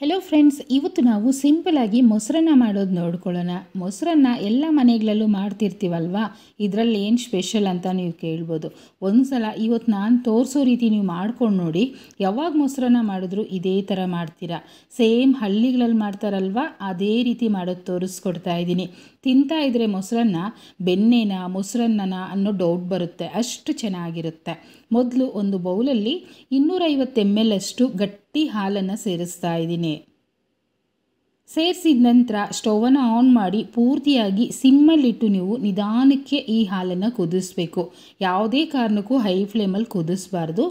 hello friends ಇವತ್ತು ನಾವು ಸಿಂಪಲಾಗಿ ಮೊಸರನ್ನ ಮಾಡೋದು ನೋಡ್ಕೊಳ್ಳೋಣ ಮೊಸರನ್ನ ಎಲ್ಲ ಮನೆಗಳಲ್ಲೂ ಮಾಡ್ತಿರ್ತೀವಲ್ವಾ ಇದರಲ್ಲಿ ಏನು ಸ್ಪೆಷಲ್ ಅಂತ ನೀವು ಕೇಳ್ಬೋದು ಒಂದು ಸಲ ಇವತ್ತು ನಾನು ತೋರಿಸೋ ರೀತಿ ನೀವು ಮಾಡ್ಕೊಂಡು ನೋಡಿ ಯಾವಾಗ ಮೊಸರನ್ನ ಮಾಡಿದ್ರು ಇದೇ ಥರ ಮಾಡ್ತೀರಾ ಸೇಮ್ ಹಳ್ಳಿಗಳಲ್ಲಿ ಮಾಡ್ತಾರಲ್ವಾ ಅದೇ ರೀತಿ ಮಾಡೋದು ತೋರಿಸ್ಕೊಡ್ತಾ ಇದ್ದೀನಿ ತಿಂತಾ ಇದ್ರೆ ಮೊಸರನ್ನ ಬೆನ್ನೇನಾ ಮೊಸರನ್ನ ಅನ್ನೋ ಡೌಟ್ ಬರುತ್ತೆ ಅಷ್ಟು ಚೆನ್ನಾಗಿರುತ್ತೆ ಮೊದಲು ಒಂದು ಬೌಲಲ್ಲಿ ಇನ್ನೂರೈವತ್ತು ಎಮ್ ಎಲ್ ಅಷ್ಟು ಗಟ್ಟಿ ಈ ಹಾಲನ್ನು ಸೇರಿಸ್ತಾ ಇದ್ದೀನಿ ಸೇರಿಸಿದ ನಂತರ ಸ್ಟೌವನ್ನು ಆನ್ ಮಾಡಿ ಪೂರ್ತಿಯಾಗಿ ಸಿಮ್ಮಲ್ಲಿಟ್ಟು ನೀವು ನಿಧಾನಕ್ಕೆ ಈ ಹಾಲನ್ನು ಕುದಿಸ್ಬೇಕು ಯಾವುದೇ ಕಾರಣಕ್ಕೂ ಹೈ ಫ್ಲೇಮಲ್ಲಿ ಕುದಿಸ್ಬಾರ್ದು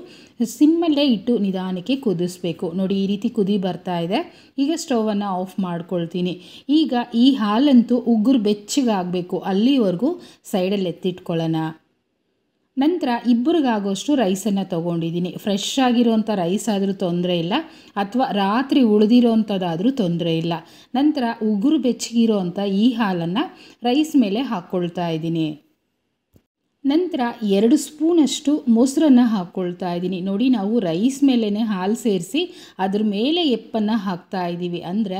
ಸಿಮ್ಮಲ್ಲೇ ಇಟ್ಟು ನಿಧಾನಕ್ಕೆ ಕುದಿಸ್ಬೇಕು ನೋಡಿ ಈ ರೀತಿ ಕುದಿ ಬರ್ತಾ ಇದೆ ಈಗ ಸ್ಟೌವನ್ನು ಆಫ್ ಮಾಡ್ಕೊಳ್ತೀನಿ ಈಗ ಈ ಹಾಲಂತೂ ಉಗುರು ಬೆಚ್ಚಗಾಗಬೇಕು ಅಲ್ಲಿವರೆಗೂ ಸೈಡಲ್ಲಿ ಎತ್ತಿಟ್ಕೊಳ್ಳೋಣ ನಂತರ ಇಬ್ಬರಿಗಾಗೋಷ್ಟು ರೈಸನ್ನು ತೊಗೊಂಡಿದ್ದೀನಿ ಫ್ರೆಶ್ ಆಗಿರೋಂಥ ರೈಸ್ ಆದರೂ ತೊಂದರೆ ಇಲ್ಲ ಅಥವಾ ರಾತ್ರಿ ಅಂಥದ್ದಾದರೂ ತೊಂದರೆ ಇಲ್ಲ ನಂತರ ಉಗುರು ಬೆಚ್ಚಗಿರೋ ಅಂಥ ಈ ಹಾಲನ್ನು ರೈಸ್ ಮೇಲೆ ಹಾಕ್ಕೊಳ್ತಾ ಇದ್ದೀನಿ ನಂತರ ಎರಡು ಸ್ಪೂನಷ್ಟು ಮೊಸರನ್ನು ಹಾಕ್ಕೊಳ್ತಾ ಇದ್ದೀನಿ ನೋಡಿ ನಾವು ರೈಸ್ ಮೇಲೇ ಹಾಲು ಸೇರಿಸಿ ಅದ್ರ ಮೇಲೆ ಎಪ್ಪನ್ನು ಹಾಕ್ತಾ ಇದ್ದೀವಿ ಅಂದರೆ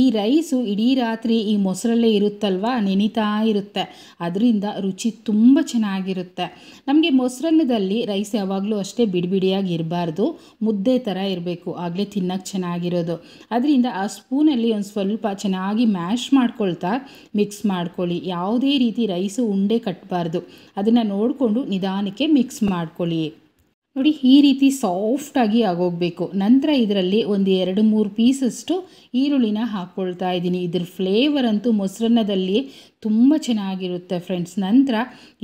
ಈ ರೈಸು ಇಡೀ ರಾತ್ರಿ ಈ ಮೊಸರಲ್ಲೇ ಇರುತ್ತಲ್ವ ನೆನಿತಾ ಇರುತ್ತೆ ಅದರಿಂದ ರುಚಿ ತುಂಬ ಚೆನ್ನಾಗಿರುತ್ತೆ ನಮಗೆ ಮೊಸರನ್ನದಲ್ಲಿ ರೈಸ್ ಯಾವಾಗಲೂ ಅಷ್ಟೇ ಬಿಡಿಬಿಡಿಯಾಗಿ ಇರಬಾರ್ದು ಮುದ್ದೆ ಥರ ಇರಬೇಕು ಆಗಲೇ ತಿನ್ನೋಕೆ ಚೆನ್ನಾಗಿರೋದು ಅದರಿಂದ ಆ ಸ್ಪೂನಲ್ಲಿ ಒಂದು ಸ್ವಲ್ಪ ಚೆನ್ನಾಗಿ ಮ್ಯಾಶ್ ಮಾಡ್ಕೊಳ್ತಾ ಮಿಕ್ಸ್ ಮಾಡ್ಕೊಳ್ಳಿ ಯಾವುದೇ ರೀತಿ ರೈಸು ಉಂಡೆ ಕಟ್ಟಬಾರ್ದು ಅದನ್ನು ನೋಡಿಕೊಂಡು ನಿಧಾನಕ್ಕೆ ಮಿಕ್ಸ್ ಮಾಡ್ಕೊಳ್ಳಿ ನೋಡಿ ಈ ರೀತಿ ಸಾಫ್ಟಾಗಿ ಆಗೋಗ್ಬೇಕು ನಂತರ ಇದರಲ್ಲಿ ಒಂದು ಎರಡು ಮೂರು ಪೀಸಷ್ಟು ಈರುಳ್ಳಿನ ಹಾಕ್ಕೊಳ್ತಾ ಇದ್ದೀನಿ ಇದ್ರ ಫ್ಲೇವರ್ ಅಂತೂ ಮೊಸರನ್ನದಲ್ಲಿ ತುಂಬ ಚೆನ್ನಾಗಿರುತ್ತೆ ಫ್ರೆಂಡ್ಸ್ ನಂತರ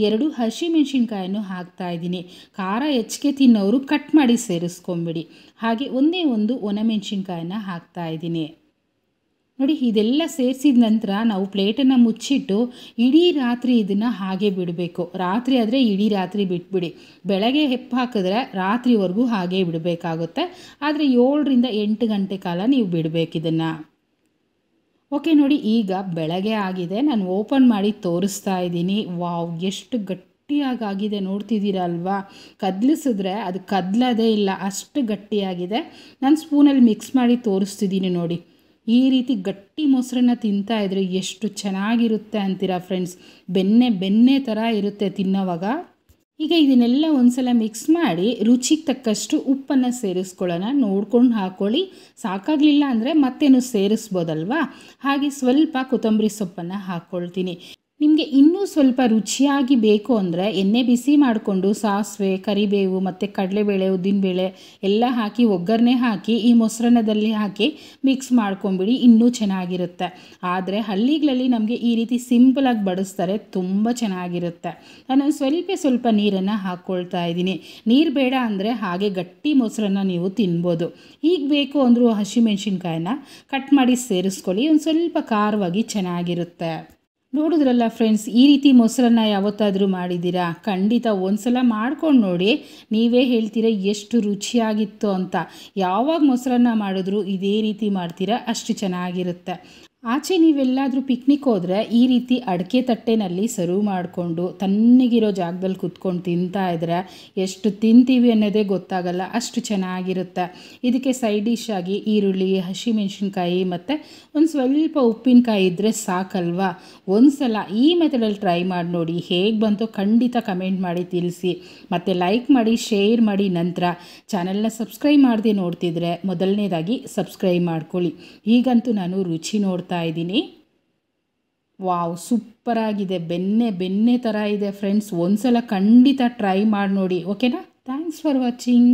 ಎರಡು ಮೆಣಸಿನ್ಕಾಯನ್ನು ಹಾಕ್ತಾ ಇದ್ದೀನಿ ಖಾರ ಹೆಚ್ಚಿಗೆ ತಿನ್ನೋರು ಕಟ್ ಮಾಡಿ ಸೇರಿಸ್ಕೊಂಬಿಡಿ ಹಾಗೆ ಒಂದೇ ಒಂದು ಒಣಮೆಣ್ಸಿನ್ಕಾಯನ್ನು ಹಾಕ್ತಾ ಇದ್ದೀನಿ ನೋಡಿ ಇದೆಲ್ಲ ಸೇರಿಸಿದ ನಂತರ ನಾವು ಪ್ಲೇಟನ್ನು ಮುಚ್ಚಿಟ್ಟು ಇಡೀ ರಾತ್ರಿ ಇದನ್ನು ಹಾಗೆ ಬಿಡಬೇಕು ರಾತ್ರಿ ಆದರೆ ಇಡೀ ರಾತ್ರಿ ಬಿಟ್ಬಿಡಿ ಬೆಳಗ್ಗೆ ಹೆಪ್ಪು ಹಾಕಿದ್ರೆ ರಾತ್ರಿವರೆಗೂ ಹಾಗೆ ಬಿಡಬೇಕಾಗುತ್ತೆ ಆದರೆ ಏಳರಿಂದ ಎಂಟು ಗಂಟೆ ಕಾಲ ನೀವು ಬಿಡಬೇಕು ಇದನ್ನು ಓಕೆ ನೋಡಿ ಈಗ ಬೆಳಗ್ಗೆ ಆಗಿದೆ ನಾನು ಓಪನ್ ಮಾಡಿ ತೋರಿಸ್ತಾ ಇದ್ದೀನಿ ವಾವ್ ಎಷ್ಟು ಗಟ್ಟಿಯಾಗಿ ಆಗಿದೆ ನೋಡ್ತಿದ್ದೀರ ಅಲ್ವಾ ಕದಲಿಸಿದ್ರೆ ಅದು ಕದಲದೇ ಇಲ್ಲ ಅಷ್ಟು ಗಟ್ಟಿಯಾಗಿದೆ ನಾನು ಸ್ಪೂನಲ್ಲಿ ಮಿಕ್ಸ್ ಮಾಡಿ ತೋರಿಸ್ತಿದ್ದೀನಿ ನೋಡಿ ಈ ರೀತಿ ಗಟ್ಟಿ ಮೊಸರನ್ನ ತಿಂತಾ ಇದ್ರೆ ಎಷ್ಟು ಚೆನ್ನಾಗಿರುತ್ತೆ ಅಂತೀರಾ ಫ್ರೆಂಡ್ಸ್ ಬೆನ್ನೆ ಬೆನ್ನೆ ಥರ ಇರುತ್ತೆ ತಿನ್ನೋವಾಗ ಈಗ ಇದನ್ನೆಲ್ಲ ಒಂದ್ಸಲ ಮಿಕ್ಸ್ ಮಾಡಿ ರುಚಿಗೆ ತಕ್ಕಷ್ಟು ಉಪ್ಪನ್ನು ಸೇರಿಸ್ಕೊಳ್ಳೋಣ ನೋಡ್ಕೊಂಡು ಹಾಕ್ಕೊಳ್ಳಿ ಸಾಕಾಗಲಿಲ್ಲ ಅಂದರೆ ಮತ್ತೇನು ಸೇರಿಸ್ಬೋದಲ್ವಾ ಹಾಗೆ ಸ್ವಲ್ಪ ಕೊತ್ತಂಬರಿ ಸೊಪ್ಪನ್ನು ಹಾಕ್ಕೊಳ್ತೀನಿ ನಿಮಗೆ ಇನ್ನೂ ಸ್ವಲ್ಪ ರುಚಿಯಾಗಿ ಬೇಕು ಅಂದರೆ ಎಣ್ಣೆ ಬಿಸಿ ಮಾಡಿಕೊಂಡು ಸಾಸಿವೆ ಕರಿಬೇವು ಮತ್ತು ಕಡಲೆಬೇಳೆ ಉದ್ದಿನಬೇಳೆ ಎಲ್ಲ ಹಾಕಿ ಒಗ್ಗರಣೆ ಹಾಕಿ ಈ ಮೊಸರನ್ನದಲ್ಲಿ ಹಾಕಿ ಮಿಕ್ಸ್ ಮಾಡ್ಕೊಂಬಿಡಿ ಇನ್ನೂ ಚೆನ್ನಾಗಿರುತ್ತೆ ಆದರೆ ಹಳ್ಳಿಗಳಲ್ಲಿ ನಮಗೆ ಈ ರೀತಿ ಸಿಂಪಲಾಗಿ ಬಡಿಸ್ತಾರೆ ತುಂಬ ಚೆನ್ನಾಗಿರುತ್ತೆ ನಾನು ಸ್ವಲ್ಪ ಸ್ವಲ್ಪ ನೀರನ್ನು ಹಾಕ್ಕೊಳ್ತಾ ಇದ್ದೀನಿ ನೀರು ಬೇಡ ಅಂದರೆ ಹಾಗೆ ಗಟ್ಟಿ ಮೊಸರನ್ನ ನೀವು ತಿನ್ಬೋದು ಈಗ ಬೇಕು ಅಂದರೂ ಹಸಿಮೆಣಸಿನ್ಕಾಯನ್ನ ಕಟ್ ಮಾಡಿ ಸೇರಿಸ್ಕೊಳ್ಳಿ ಒಂದು ಸ್ವಲ್ಪ ಖಾರವಾಗಿ ಚೆನ್ನಾಗಿರುತ್ತೆ ನೋಡಿದ್ರಲ್ಲ ಫ್ರೆಂಡ್ಸ್ ಈ ರೀತಿ ಮೊಸರನ್ನ ಯಾವತ್ತಾದರೂ ಮಾಡಿದ್ದೀರಾ ಖಂಡಿತ ಒಂದ್ಸಲ ಮಾಡ್ಕೊಂಡು ನೋಡಿ ನೀವೇ ಹೇಳ್ತೀರಾ ಎಷ್ಟು ರುಚಿಯಾಗಿತ್ತು ಅಂತ ಯಾವಾಗ ಮೊಸರನ್ನ ಮಾಡಿದ್ರು ಇದೇ ರೀತಿ ಮಾಡ್ತೀರಾ ಅಷ್ಟು ಚೆನ್ನಾಗಿರುತ್ತೆ ಆಚೆ ನೀವೆಲ್ಲಾದರೂ ಪಿಕ್ನಿಕ್ ಹೋದರೆ ಈ ರೀತಿ ಅಡಿಕೆ ತಟ್ಟೆನಲ್ಲಿ ಸರ್ವ್ ಮಾಡಿಕೊಂಡು ತಣ್ಣಗಿರೋ ಜಾಗದಲ್ಲಿ ಕುತ್ಕೊಂಡು ತಿಂತಾ ಇದ್ರೆ ಎಷ್ಟು ತಿಂತೀವಿ ಅನ್ನೋದೇ ಗೊತ್ತಾಗಲ್ಲ ಅಷ್ಟು ಚೆನ್ನಾಗಿರುತ್ತೆ ಇದಕ್ಕೆ ಸೈಡ್ ಡಿಶ್ ಆಗಿ ಈರುಳ್ಳಿ ಹಸಿಮೆಣ್ಸಿನ್ಕಾಯಿ ಮತ್ತು ಒಂದು ಸ್ವಲ್ಪ ಉಪ್ಪಿನಕಾಯಿ ಇದ್ದರೆ ಸಾಕಲ್ವಾ ಒಂದು ಸಲ ಈ ಮೆಥಡಲ್ಲಿ ಟ್ರೈ ಮಾಡಿ ನೋಡಿ ಹೇಗೆ ಬಂತು ಖಂಡಿತ ಕಮೆಂಟ್ ಮಾಡಿ ತಿಳಿಸಿ ಮತ್ತು ಲೈಕ್ ಮಾಡಿ ಶೇರ್ ಮಾಡಿ ನಂತರ ಚಾನಲ್ನ ಸಬ್ಸ್ಕ್ರೈಬ್ ಮಾಡದೆ ನೋಡ್ತಿದ್ರೆ ಮೊದಲನೇದಾಗಿ ಸಬ್ಸ್ಕ್ರೈಬ್ ಮಾಡ್ಕೊಳ್ಳಿ ಈಗಂತೂ ನಾನು ರುಚಿ ನೋಡ್ತೀನಿ ಮಾಡ್ತಾ ಇದ್ದೀನಿ ವಾವ್ ಸೂಪರಾಗಿದೆ ಬೆನ್ನೆ ಬೆನ್ನೆ ಥರ ಇದೆ ಫ್ರೆಂಡ್ಸ್ ಒಂದ್ಸಲ ಖಂಡಿತ ಟ್ರೈ ಮಾಡಿ ನೋಡಿ ಓಕೆನಾ ಥ್ಯಾಂಕ್ಸ್ ಫಾರ್ ವಾಚಿಂಗ್